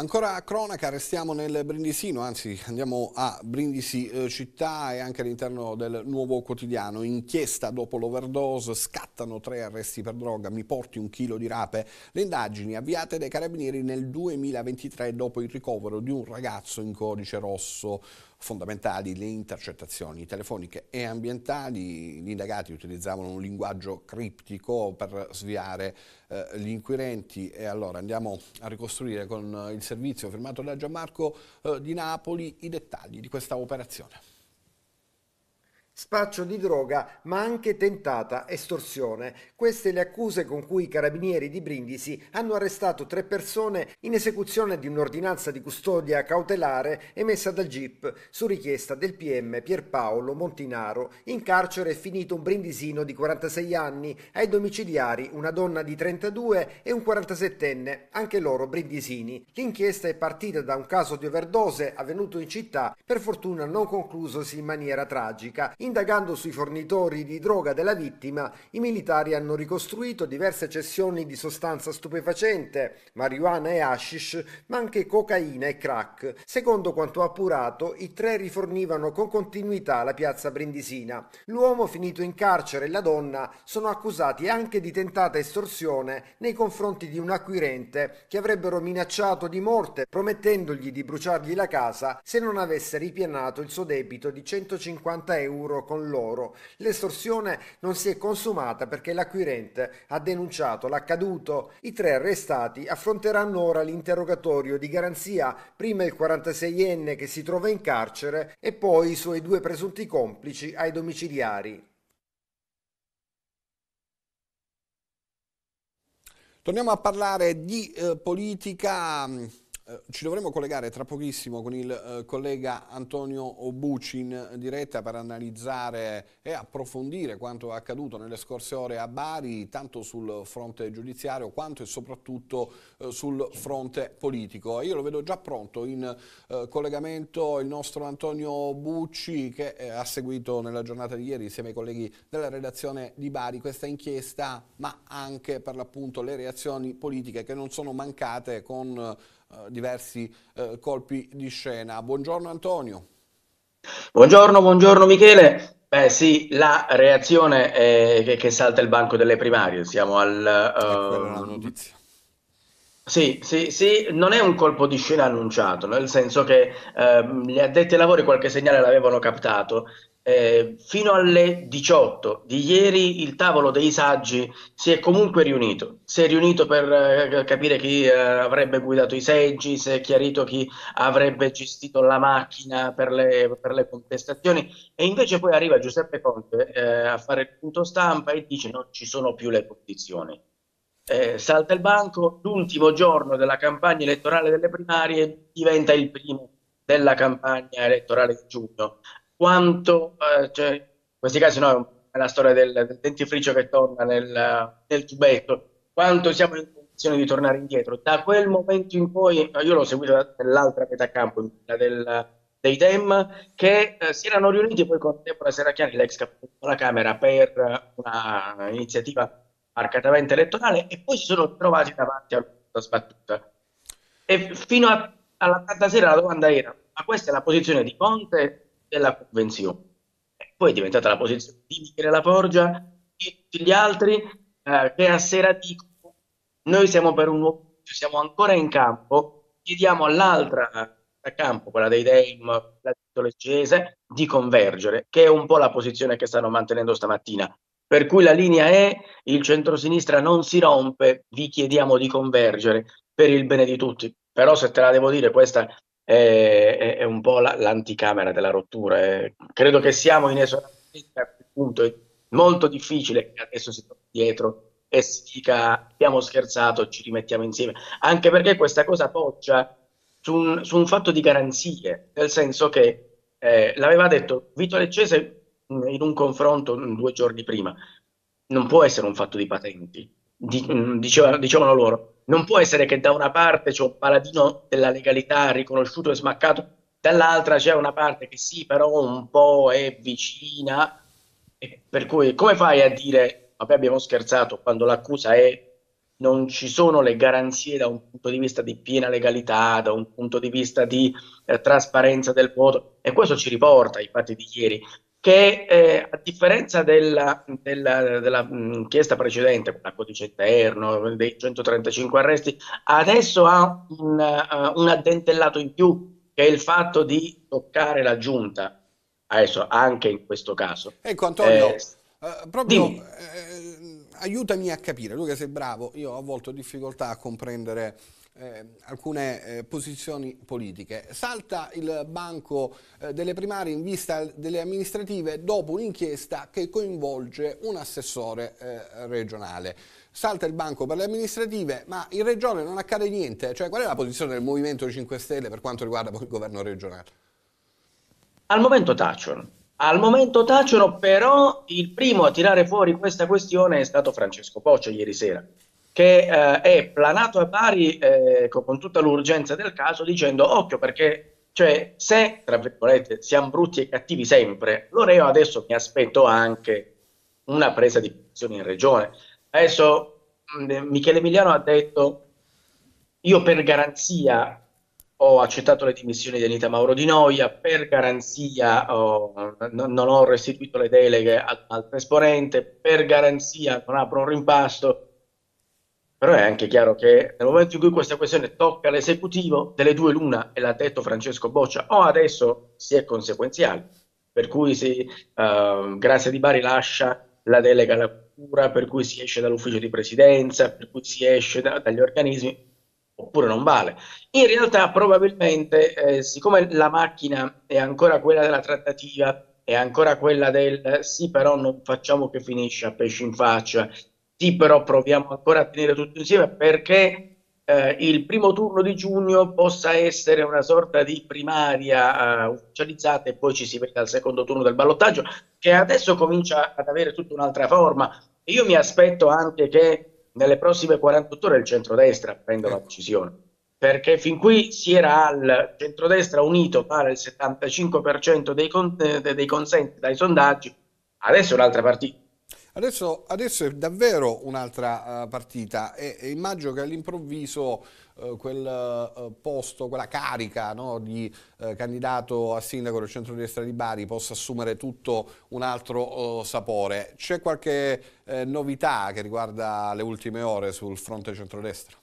Ancora a cronaca, restiamo nel Brindisino, anzi andiamo a Brindisi eh, città e anche all'interno del nuovo quotidiano. Inchiesta dopo l'overdose, scattano tre arresti per droga, mi porti un chilo di rape. Le indagini avviate dai carabinieri nel 2023 dopo il ricovero di un ragazzo in codice rosso fondamentali le intercettazioni telefoniche e ambientali. Gli indagati utilizzavano un linguaggio criptico per sviare eh, gli inquirenti e allora andiamo a ricostruire con il servizio firmato da Gianmarco eh, di Napoli i dettagli di questa operazione spaccio di droga, ma anche tentata estorsione. Queste le accuse con cui i carabinieri di Brindisi hanno arrestato tre persone in esecuzione di un'ordinanza di custodia cautelare emessa dal GIP su richiesta del PM Pierpaolo Montinaro. In carcere è finito un brindisino di 46 anni, ai domiciliari una donna di 32 e un 47enne, anche loro brindisini. L'inchiesta è partita da un caso di overdose avvenuto in città, per fortuna non conclusosi in maniera tragica. In Indagando sui fornitori di droga della vittima, i militari hanno ricostruito diverse cessioni di sostanza stupefacente, marijuana e hashish, ma anche cocaina e crack. Secondo quanto appurato, i tre rifornivano con continuità la piazza brindisina. L'uomo finito in carcere e la donna sono accusati anche di tentata estorsione nei confronti di un acquirente che avrebbero minacciato di morte promettendogli di bruciargli la casa se non avesse ripianato il suo debito di 150 euro euro con loro. L'estorsione non si è consumata perché l'acquirente ha denunciato l'accaduto. I tre arrestati affronteranno ora l'interrogatorio di garanzia, prima il 46enne che si trova in carcere e poi i suoi due presunti complici ai domiciliari. Torniamo a parlare di eh, politica eh, ci dovremo collegare tra pochissimo con il eh, collega Antonio Obucci in diretta per analizzare e approfondire quanto è accaduto nelle scorse ore a Bari, tanto sul fronte giudiziario quanto e soprattutto eh, sul fronte politico. Io lo vedo già pronto in collegamento il nostro Antonio Bucci che ha seguito nella giornata di ieri insieme ai colleghi della redazione di Bari questa inchiesta ma anche per l'appunto le reazioni politiche che non sono mancate con eh, diversi eh, colpi di scena. Buongiorno Antonio. Buongiorno, buongiorno Michele. Beh sì, la reazione è eh, che, che salta il banco delle primarie, siamo al... Uh, Sì, sì, sì, non è un colpo di scena annunciato, nel senso che ehm, gli addetti ai lavori qualche segnale l'avevano captato eh, fino alle 18 di ieri il tavolo dei saggi si è comunque riunito. Si è riunito per eh, capire chi eh, avrebbe guidato i seggi, si è chiarito chi avrebbe gestito la macchina per le, per le contestazioni e invece poi arriva Giuseppe Conte eh, a fare il punto stampa e dice non ci sono più le condizioni. Eh, salta il banco, l'ultimo giorno della campagna elettorale delle primarie diventa il primo della campagna elettorale di giugno quanto eh, cioè, in questi casi no, è la storia del, del dentifricio che torna nel, nel, tubetto, quanto siamo in condizione di tornare indietro. Da quel momento in poi, eh, io l'ho seguito nell'altra metà campo, in del, dei Dem, che eh, si erano riuniti poi con Deborah Serracchiani, l'ex capo della Camera, per un'iniziativa marcatamente elettorale e poi si sono trovati davanti alla sbattuta. E fino a, alla tarda sera la domanda era, ma questa è la posizione di Conte della convenzione. Poi è diventata la posizione di Michele Porgia e tutti gli altri eh, che a sera dicono noi siamo per un nuovo, siamo ancora in campo, chiediamo all'altra a campo, quella dei Deim, la leccese, di convergere, che è un po' la posizione che stanno mantenendo stamattina. Per cui la linea è il centrosinistra non si rompe, vi chiediamo di convergere per il bene di tutti. Però se te la devo dire, questa è, è un po' la, l'anticamera della rottura. Eh. Credo che siamo inesorabilmente a quel certo punto, è molto difficile che adesso si torni dietro e si dica abbiamo scherzato, ci rimettiamo insieme, anche perché questa cosa poggia su un, su un fatto di garanzie, nel senso che eh, l'aveva detto Vito Leccese in un confronto due giorni prima, non può essere un fatto di patenti, di, dicevano, dicevano loro, non può essere che da una parte c'è un paladino della legalità riconosciuto e smaccato, dall'altra c'è una parte che sì, però un po' è vicina. Per cui come fai a dire, vabbè abbiamo scherzato, quando l'accusa è non ci sono le garanzie da un punto di vista di piena legalità, da un punto di vista di eh, trasparenza del voto e questo ci riporta ai fatti di ieri che eh, a differenza della, della, mm, della richiesta precedente, quella codice interno, dei 135 arresti, adesso ha un, uh, un, addentellato in più, che è il fatto di toccare la giunta, adesso anche in questo caso. Ecco Antonio, eh, eh, proprio eh, aiutami a capire, tu che sei bravo, io ho avuto difficoltà a comprendere eh, alcune eh, posizioni politiche. Salta il banco eh, delle primarie in vista delle amministrative dopo un'inchiesta che coinvolge un assessore eh, regionale. Salta il banco per le amministrative, ma in regione non accade niente. Cioè, qual è la posizione del Movimento 5 Stelle per quanto riguarda il governo regionale? Al momento tacciono. Al momento tacciono, però il primo a tirare fuori questa questione è stato Francesco Poccio ieri sera che eh, è planato a Bari eh, con tutta l'urgenza del caso dicendo occhio perché cioè, se tra virgolette siamo brutti e cattivi sempre, allora io adesso mi aspetto anche una presa di posizione in regione. Adesso mm, Michele Emiliano ha detto io per garanzia ho accettato le dimissioni di Anita Mauro Di Noia, per garanzia oh, non, non ho restituito le deleghe al- un esponente, per garanzia non apro un rimpasto però è anche chiaro che nel momento in cui questa questione tocca l'esecutivo, delle due l'una, e l'ha detto Francesco Boccia, o adesso si è conseguenziali, per cui si, uh, Grazia Di Bari lascia la delega alla cura, per cui si esce dall'ufficio di presidenza, per cui si esce da, dagli organismi, oppure non vale. In realtà probabilmente, eh, siccome la macchina è ancora quella della trattativa, è ancora quella del sì però non facciamo che finisce a pesci in faccia, sì però proviamo ancora a tenere tutto insieme perché eh, il primo turno di giugno possa essere una sorta di primaria eh, ufficializzata e poi ci si vede al secondo turno del ballottaggio che adesso comincia ad avere tutta un'altra forma. Io mi aspetto anche che nelle prossime 48 ore il centrodestra prenda la ecco. decisione perché fin qui si era al centrodestra unito pare il 75% dei, con- eh, dei consenti dai sondaggi, adesso è un'altra partita Adesso, adesso è davvero un'altra uh, partita e, e, immagino che all'improvviso uh, quel uh, posto, quella carica no, di candidato a sindaco del centro-destra di Bari possa assumere tutto un altro sapore. C'è qualche novità che riguarda le ultime ore sul fronte centrodestra?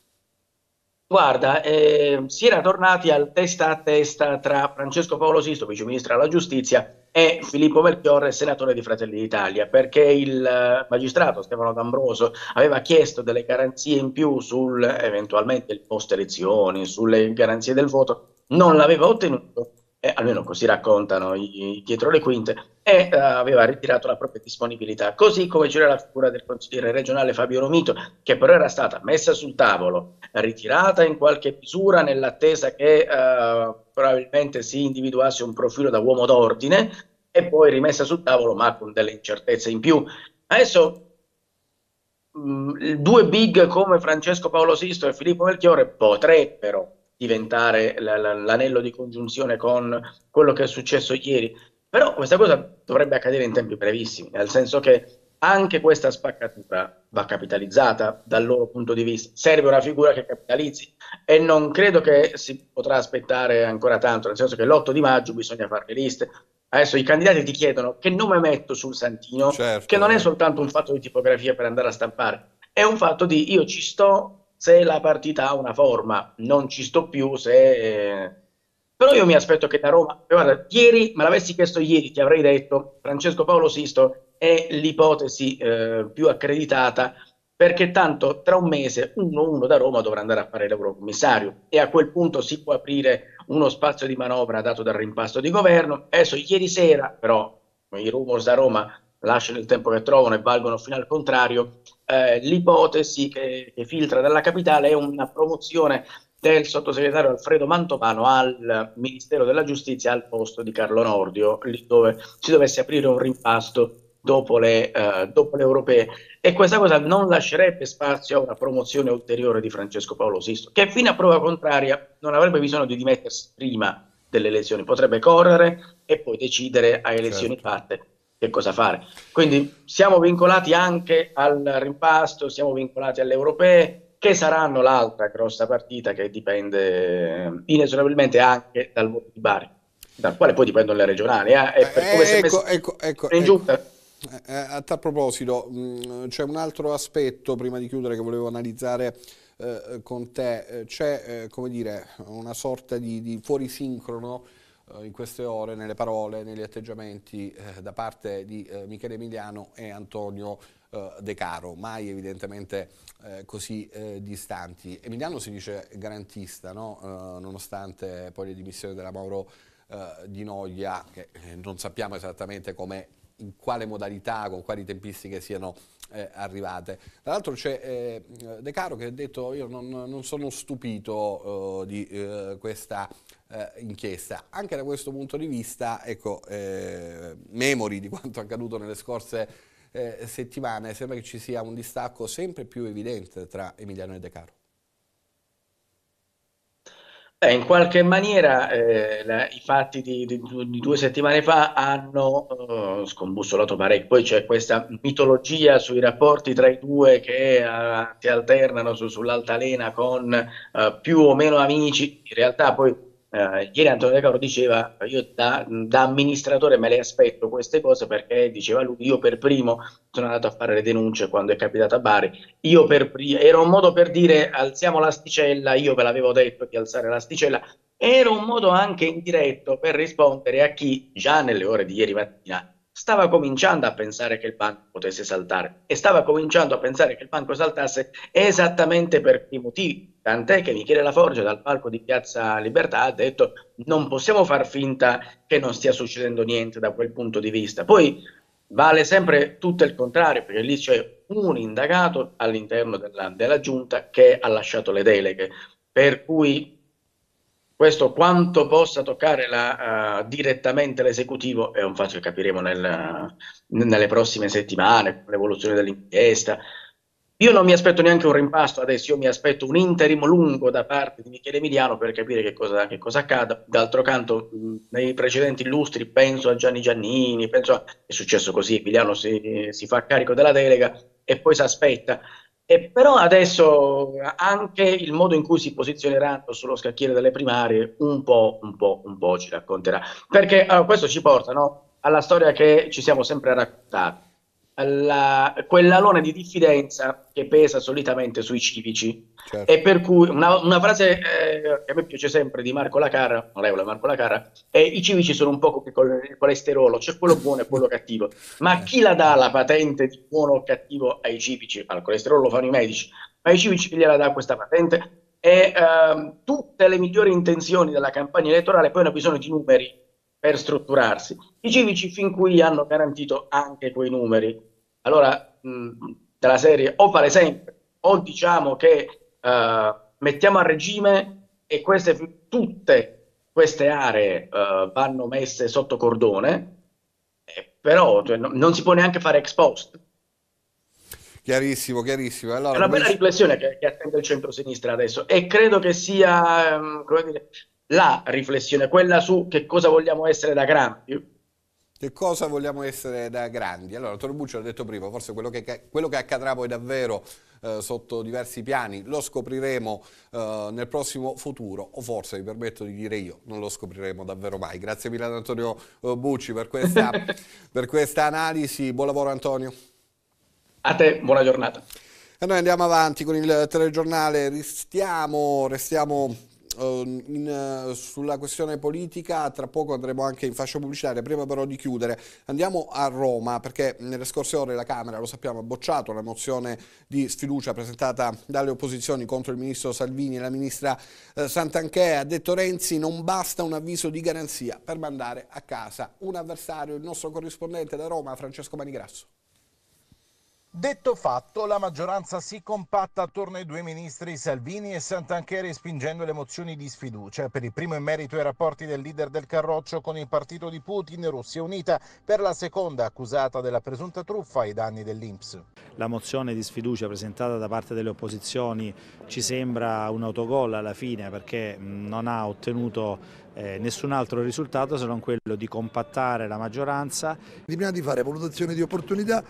Guarda, eh, si era tornati al testa a testa tra Francesco Paolo Sisto, viceministro della giustizia, e Filippo Melchiorre, senatore di Fratelli d'Italia, perché il eh, magistrato Stefano D'Ambroso aveva chiesto delle garanzie in più sul eventualmente il post elezioni, sulle garanzie del voto, non l'aveva ottenuto eh, almeno così raccontano i, i, dietro le quinte, e uh, aveva ritirato la propria disponibilità. Così come c'era la figura del consigliere regionale Fabio Romito, che però era stata messa sul tavolo, ritirata in qualche misura nell'attesa che uh, probabilmente si individuasse un profilo da uomo d'ordine, e poi rimessa sul tavolo, ma con delle incertezze in più. Adesso mh, mm, due big come Francesco Paolo Sisto e Filippo Melchiore potrebbero diventare l'anello di congiunzione con quello che è successo ieri. Però questa cosa dovrebbe accadere in tempi brevissimi, nel senso che anche questa spaccatura va capitalizzata dal loro punto di vista. Serve una figura che capitalizzi e non credo che si potrà aspettare ancora tanto, nel senso che l'8 di maggio bisogna fare le liste. Adesso i candidati ti chiedono che nome metto sul Santino, certo. che non è soltanto un fatto di tipografia per andare a stampare, è un fatto di io ci sto se la partita ha una forma, non ci sto più, se... Eh, però io mi aspetto che da Roma, eh, guarda, ieri, me l'avessi chiesto ieri, ti avrei detto, Francesco Paolo Sisto è l'ipotesi eh, più accreditata, perché tanto tra un mese uno 1 da Roma dovrà andare a fare l'Eurocommissario e a quel punto si può aprire uno spazio di manovra dato dal rimpasto di governo. Adesso ieri sera, però, i rumors da Roma lasciano il tempo che trovano e valgono fino al contrario, eh, l'ipotesi che, che, filtra dalla capitale è una promozione del sottosegretario Alfredo Mantovano al Ministero della Giustizia al posto di Carlo Nordio, lì dove si dovesse aprire un rimpasto dopo le, eh, dopo le europee. E questa cosa non lascerebbe spazio a una promozione ulteriore di Francesco Paolo Sisto, che fino a prova contraria non avrebbe bisogno di dimettersi prima delle elezioni, potrebbe correre e poi decidere a elezioni certo. fatte che cosa fare. Quindi siamo vincolati anche al rimpasto, siamo vincolati alle europee, che saranno l'altra grossa partita che dipende inesorabilmente anche dal voto di Bari, dal quale poi dipendono le regionali. Eh? È per come eh, ecco, ecco, ecco, in ecco. giunta. Eh, eh, a tal proposito, mm, c'è un altro aspetto prima di chiudere che volevo analizzare eh, con te. Eh, c'è eh, come dire, una sorta di, di fuorisincrono eh, in queste ore nelle parole, negli atteggiamenti eh, da parte di eh, Michele Emiliano e Antonio eh, De Caro, mai evidentemente eh, così eh, distanti. Emiliano si dice garantista, no? nonostante poi le dimissioni della Mauro Di Noglia, che non sappiamo esattamente come in quale modalità, con quali tempistiche siano eh, arrivate. Tra l'altro c'è eh, De Caro che ha detto io non, non sono stupito eh, di questa eh, inchiesta. Anche da questo punto di vista, ecco, eh, memori di quanto accaduto nelle scorse eh, settimane, sembra che ci sia un distacco sempre più evidente tra Emiliano e De Caro. Beh, in qualche maniera eh, la, i fatti di, di, di, due settimane fa hanno eh, scombussolato parecchio. Poi c'è questa mitologia sui rapporti tra i due che eh, si alternano su, sull'altalena con eh, più o meno amici. In realtà poi eh, ieri Antonio De Caro diceva io da, da, amministratore me le aspetto queste cose perché diceva lui io per primo sono andato a fare le denunce quando è capitato a Bari io per primo era un modo per dire alziamo l'asticella io ve l'avevo detto di alzare l'asticella era un modo anche indiretto per rispondere a chi già nelle ore di ieri mattina stava cominciando a pensare che il banco potesse saltare e stava cominciando a pensare che il banco saltasse esattamente per i motivi, tant'è che Michele Laforge dal palco di Piazza Libertà ha detto non possiamo far finta che non stia succedendo niente da quel punto di vista. Poi vale sempre tutto il contrario, perché lì c'è un indagato all'interno della, della giunta che ha lasciato le deleghe, per cui questo quanto possa toccare la, uh, direttamente l'esecutivo è un fatto che capiremo nel, nelle prossime settimane, con l'evoluzione dell'inchiesta. Io non mi aspetto neanche un rimpasto adesso, io mi aspetto un interim lungo da parte di Michele Emiliano per capire che cosa, che cosa accada. D'altro canto, nei precedenti illustri penso a Gianni Giannini, penso a... è successo così, Emiliano si, si fa carico della delega e poi si aspetta e però adesso anche il modo in cui si posizioneranno sullo scacchiere delle primarie un po', un po', un po' ci racconterà. Perché allora, questo ci porta no, alla storia che ci siamo sempre raccontati la, quell'alone di diffidenza che pesa solitamente sui civici. Certo. E per cui una, una frase eh, che a me piace sempre di Marco Lacarra, onorevole Marco Lacarra, è i civici sono un po' come col, il colesterolo, c'è quello buono e quello (laughs) cattivo. Ma chi la dà la patente di buono o cattivo ai civici? Al colesterolo lo fanno i medici, ma ai civici chi gliela dà questa patente? E ehm, tutte le migliori intenzioni della campagna elettorale poi hanno bisogno di numeri per strutturarsi. I civici fin qui hanno garantito anche quei numeri allora, mh, mm, della serie, o vale sempre, o diciamo che uh, mettiamo a regime e queste, tutte queste aree uh, vanno messe sotto cordone, eh, però cioè, no, non si può neanche fare ex post. Chiarissimo, chiarissimo. Allora, è una bella riflessione che, che, attende il centro-sinistra adesso e credo che sia um, dire, la riflessione, quella su che cosa vogliamo essere da grandi che cosa vogliamo essere da grandi? Allora, Torbuccio l'ha detto prima, forse quello che, quello che accadrà poi davvero eh, sotto diversi piani lo scopriremo eh, nel prossimo futuro, o forse, mi permetto di dire io, non lo scopriremo davvero mai. Grazie mille ad Antonio eh, Bucci per questa, (laughs) per questa analisi. Buon lavoro Antonio. A te, buona giornata. E noi andiamo avanti con il telegiornale, restiamo, restiamo Ehm, in, eh, sulla questione politica tra poco andremo anche in fascia pubblicitaria, prima però di chiudere andiamo a Roma perché nelle scorse ore la Camera, lo sappiamo, ha bocciato la mozione di sfiducia presentata dalle opposizioni contro il ministro Salvini e la ministra eh, Santanchè, ha detto Renzi non basta un avviso di garanzia per mandare a casa un avversario, il nostro corrispondente da Roma Francesco Manigrasso. Detto fatto, la maggioranza si compatta attorno ai due ministri Salvini e Santanchè respingendo le mozioni di sfiducia. Per il primo in merito ai rapporti del leader del Carroccio con il partito di Putin, Russia Unita, per la seconda accusata della presunta truffa ai danni dell'Inps. La mozione di sfiducia presentata da parte delle opposizioni ci sembra un autogol alla fine perché non ha ottenuto eh, nessun altro risultato se non quello di compattare la maggioranza. Prima di fare valutazione di opportunità,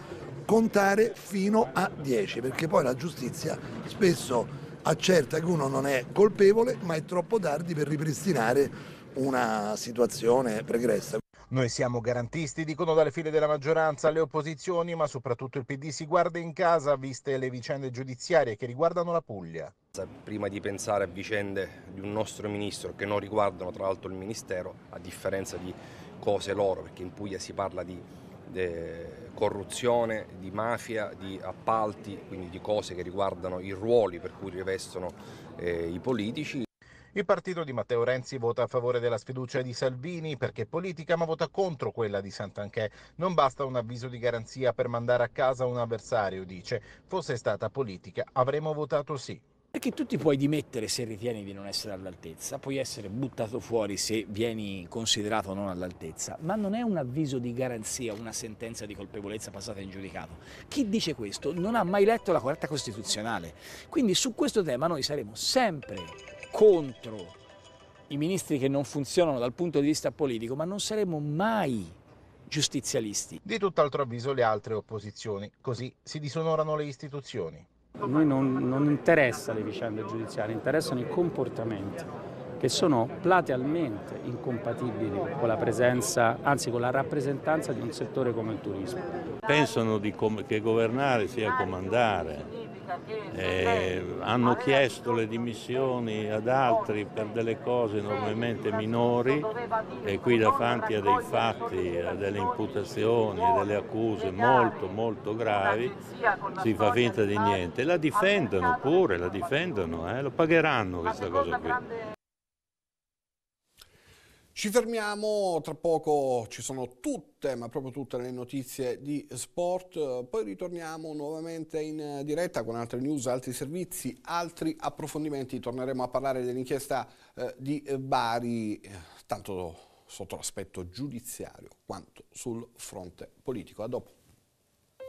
contare fino a 10, perché poi la giustizia spesso accerta che uno non è colpevole, ma è troppo tardi per ripristinare una situazione pregressa. Noi siamo garantisti, dicono dalle file della maggioranza le opposizioni, ma soprattutto il PD si guarda in casa viste le vicende giudiziarie che riguardano la Puglia. Prima di pensare a vicende di un nostro ministro che non riguardano tra l'altro il ministero, a differenza di cose loro, perché in Puglia si parla di corruzione, di mafia, di appalti, quindi di cose che riguardano i ruoli per cui rivestono eh, i politici. Il partito di Matteo Renzi vota a favore della sfiducia di Salvini perché è politica ma vota contro quella di Santanchè. Non basta un avviso di garanzia per mandare a casa un avversario, dice. Fosse stata politica avremmo votato sì. Perché tu ti puoi dimettere se ritieni di non essere all'altezza, puoi essere buttato fuori se vieni considerato non all'altezza, ma non è un avviso di garanzia, una sentenza di colpevolezza passata in giudicato. Chi dice questo non ha mai letto la quarta costituzionale. Quindi su questo tema noi saremo sempre contro i ministri che non funzionano dal punto di vista politico, ma non saremo mai giustizialisti. Di tutt'altro avviso le altre opposizioni, così si disonorano le istituzioni. A noi non, non interessa le vicende giudiziarie, interessano i comportamenti che sono platealmente incompatibili con la presenza, anzi con la rappresentanza di un settore come il turismo. Pensano com che governare sia comandare, eh, hanno chiesto le dimissioni ad altri per delle cose enormemente minori e qui davanti a dei fatti, a delle imputazioni, a delle accuse molto molto gravi si fa finta di niente. La difendono pure, la difendono, eh, lo pagheranno questa cosa qui. Ci fermiamo, tra poco ci sono tutte, ma proprio tutte le notizie di sport, poi ritorniamo nuovamente in diretta con altre news, altri servizi, altri approfondimenti, torneremo a parlare dell'inchiesta eh, di eh, Bari, tanto sotto l'aspetto giudiziario quanto sul fronte politico. A dopo.